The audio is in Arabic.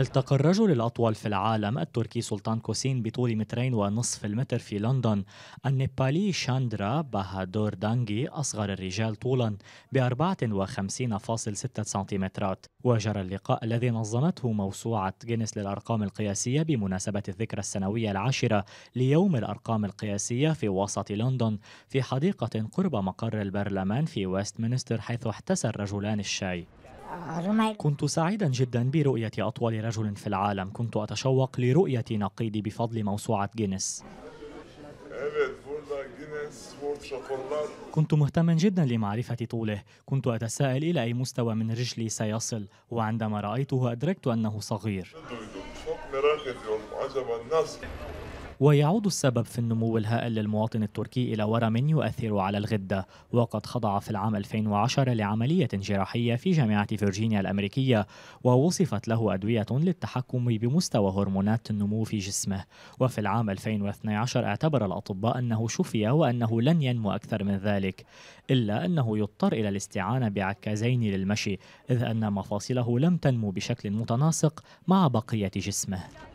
التقى الرجل الأطول في العالم التركي سلطان كوسين بطول مترين ونصف المتر في لندن النيبالي شاندرا بهادور دانجي أصغر الرجال طولا ب 54.6 سنتيمترات وجرى اللقاء الذي نظمته موسوعة جينيس للأرقام القياسية بمناسبة الذكرى السنوية العاشرة ليوم الأرقام القياسية في وسط لندن في حديقة قرب مقر البرلمان في مينستر حيث احتسى الرجلان الشاي كنت سعيدا جدا برؤية أطول رجل في العالم كنت أتشوق لرؤية نقيدي بفضل موسوعة جينيس كنت مهتما جدا لمعرفة طوله كنت أتساءل إلى أي مستوى من رجلي سيصل وعندما رأيته أدركت أنه صغير ويعود السبب في النمو الهائل للمواطن التركي إلى ورم يؤثر على الغدة وقد خضع في العام 2010 لعملية جراحية في جامعة فيرجينيا الأمريكية ووصفت له أدوية للتحكم بمستوى هرمونات النمو في جسمه وفي العام 2012 اعتبر الأطباء أنه شفي وأنه لن ينمو أكثر من ذلك إلا أنه يضطر إلى الاستعانة بعكازين للمشي إذ أن مفاصله لم تنمو بشكل متناسق مع بقية جسمه